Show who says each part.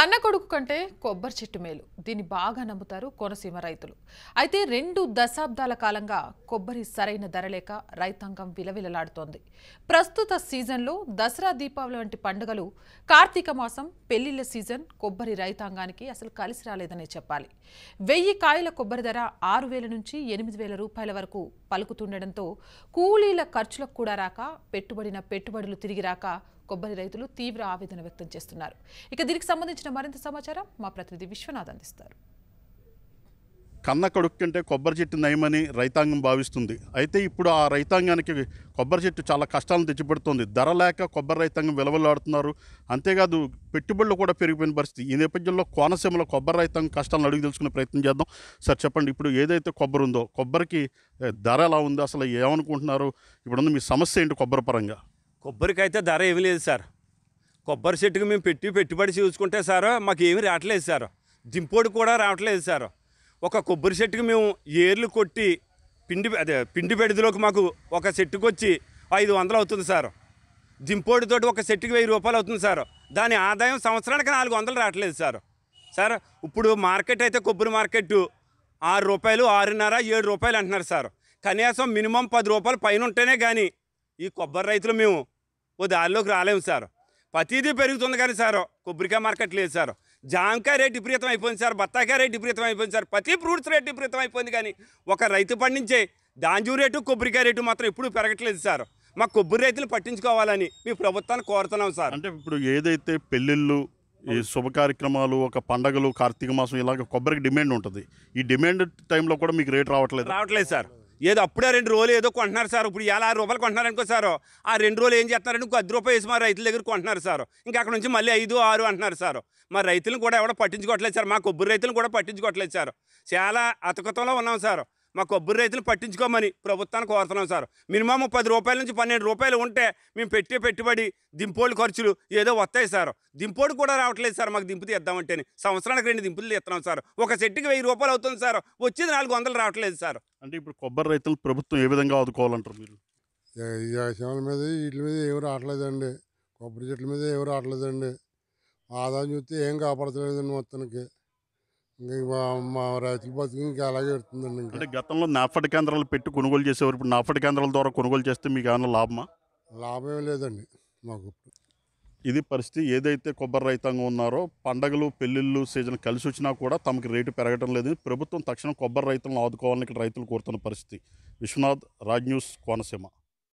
Speaker 1: కన్న కొడుకు కంటే కొబ్బరి చెట్టు మేలు దీన్ని బాగా నమ్ముతారు కోనసీమ రైతులు అయితే రెండు దశాబ్దాల కాలంగా కొబ్బరి సరైన ధర లేక రైతాంగం విలవిలలాడుతోంది ప్రస్తుత సీజన్లో దసరా దీపావళి వంటి పండుగలు కార్తీక మాసం పెళ్లిళ్ల సీజన్ కొబ్బరి రైతాంగానికి అసలు కలిసి రాలేదనే చెప్పాలి వెయ్యి కాయల కొబ్బరి ధర ఆరు వేల నుంచి ఎనిమిది వేల రూపాయల వరకు పలుకుతుండడంతో కూలీల ఖర్చులకు కూడా రాక పెట్టుబడిన పెట్టుబడులు తిరిగి రాక కొబ్బరి రైతులు తీవ్ర ఆవేదన వ్యక్తం చేస్తున్నారు ఇక దీనికి సంబంధించిన మరింత సమాచారం మా ప్రతినిధి విశ్వనాథ్ అందిస్తారు
Speaker 2: కన్న కడుక్కుంటే కొబ్బరి చెట్టు నయమని రైతాంగం భావిస్తుంది అయితే ఇప్పుడు ఆ రైతాంగానికి కొబ్బరి చెట్టు చాలా కష్టాలను తెచ్చిపెడుతుంది ధర లేక కొబ్బరి రైతాంగం విలువలాడుతున్నారు అంతేకాదు పెట్టుబడులు కూడా పెరిగిపోయిన పరిస్థితి ఈ నేపథ్యంలో కోనసీమలో కొబ్బరి రైతాంగం కష్టాలను అడిగి తెలుసుకునే ప్రయత్నం చేద్దాం సార్ చెప్పండి ఇప్పుడు ఏదైతే కొబ్బరి ఉందో కొబ్బరికి ధర ఎలా ఉందో అసలు ఏమనుకుంటున్నారు ఇప్పుడున్న మీ సమస్య ఏంటి కొబ్బరి పరంగా
Speaker 3: కొబ్బరికైతే ధర ఏమీ లేదు సార్ కొబ్బరి చెట్టుకి మేము పెట్టి పెట్టుబడి చూసుకుంటే సార్ మాకు ఏమి రావట్లేదు సార్ దింపోడు కూడా రావట్లేదు సార్ ఒక కొబ్బరి చెట్టుకి మేము ఏర్లు కొట్టి పిండి అదే పిండి పెడిదిలోకి మాకు ఒక చెట్టుకు వచ్చి ఐదు వందలు అవుతుంది సార్ దింపోడితోటి ఒక చెట్టుకి వెయ్యి రూపాయలు అవుతుంది సార్ దాని ఆదాయం సంవత్సరానికి నాలుగు వందలు రావట్లేదు సార్ సార్ ఇప్పుడు మార్కెట్ అయితే కొబ్బరి మార్కెట్ ఆరు రూపాయలు ఆరున్నర ఏడు రూపాయలు అంటున్నారు సార్ కనీసం మినిమం పది రూపాయలు పైన ఉంటేనే కానీ ఈ కొబ్బరి రైతులు మేము ఓ దారిలోకి రాలేము సార్ ప్రతిదీ పెరుగుతుంది కానీ సార్ కొబ్బరికాయ మార్కెట్ లేదు సార్ జామకాయ రేట్ విపరీతం అయిపోయింది సార్ బత్తాకాయ రేట్ విపరీతం అయిపోయింది సార్ ప్రతి ఫ్రూట్స్ రేట్ విపరీతం అయిపోయింది కానీ ఒక రైతు పండించే దాంజు రేటు కొబ్బరికాయ రేటు మాత్రం ఎప్పుడూ పెరగట్లేదు సార్ మా కొబ్బరి రైతులు పట్టించుకోవాలని మీ ప్రభుత్వాన్ని కోరుతున్నాం సార్ అంటే
Speaker 2: ఇప్పుడు ఏదైతే పెళ్ళిళ్ళు ఈ శుభ కార్యక్రమాలు ఒక పండగలు కార్తీక మాసం ఇలాగ కొబ్బరికి డిమాండ్ ఉంటుంది ఈ డిమాండ్
Speaker 3: టైంలో కూడా మీకు రేట్ రావట్లేదు రావట్లేదు సార్ ఏదో అప్పుడే రెండు రోజులు ఏదో కొంటున్నారు సార్ ఇప్పుడు ఎలా రూపాయలు కొంటున్నారు అనుకో సారు ఆ రెండు రోజులు ఏం చేస్తున్నారంటే ఇంకో పది రూపాయలు వేసి మా రైతుల దగ్గర కొంటున్నారు సార్ ఇంకా అక్కడ నుంచి మళ్ళీ ఐదు ఆరు అంటున్నారు సార్ మా రైతులను కూడా ఎవడో పట్టించుకోవట్లేదు సార్ మా కొబ్బరి రైతులను కూడా పట్టించుకోవట్లేదు సార్ చాలా అతకతంలో ఉన్నాం సార్ మా కొబ్బరి రైతులు పట్టించుకోమని ప్రభుత్వాన్ని కోరుతున్నాం సార్ మినిమం పది రూపాయల నుంచి పన్నెండు రూపాయలు ఉంటే మేము పెట్టే పెట్టుబడి దింపోళ్ళు ఖర్చులు ఏదో వస్తాయి సార్ దింపోడు కూడా రావట్లేదు సార్ మాకు దింపుతి అని సంవత్సరానికి రెండు దింపులు తీస్తున్నాం సార్ ఒక సెట్టుకి వెయ్యి రూపాయలు అవుతుంది సార్ వచ్చేది నాలుగు వందలు రావట్లేదు సార్ అంటే ఇప్పుడు కొబ్బరి
Speaker 2: రైతులు ప్రభుత్వం ఏ విధంగా ఆదుకోవాలంటారు మీరు
Speaker 4: వ్యవసాయాల మీద వీటి మీద ఎవరు రావట్లేదండి కొబ్బరి చెట్ల మీద ఎవరు రావట్లేదండి ఆదాయం చూస్తే ఏం కాపాడతలేదండి మొత్తానికి అంటే
Speaker 2: గతంలో నాఫడ్ కేంద్రాలు పెట్టి కొనుగోలు చేసేవారు ఇప్పుడు నాఫడ్ కేంద్రాల ద్వారా కొనుగోలు చేస్తే మీకు ఏమైనా లాభమా
Speaker 4: లాభం లేదండి మాకు
Speaker 2: ఇది పరిస్థితి ఏదైతే కొబ్బరి రైతంగా ఉన్నారో పండగలు పెళ్లిళ్ళు సీజన్ కలిసి వచ్చినా కూడా తమకు రేటు పెరగడం లేదు ప్రభుత్వం తక్షణం కొబ్బరి రైతులను ఆదుకోవాలని ఇక్కడ రైతులు కోరుతున్న పరిస్థితి విశ్వనాథ్ రాజ్ న్యూస్ కోనసీమ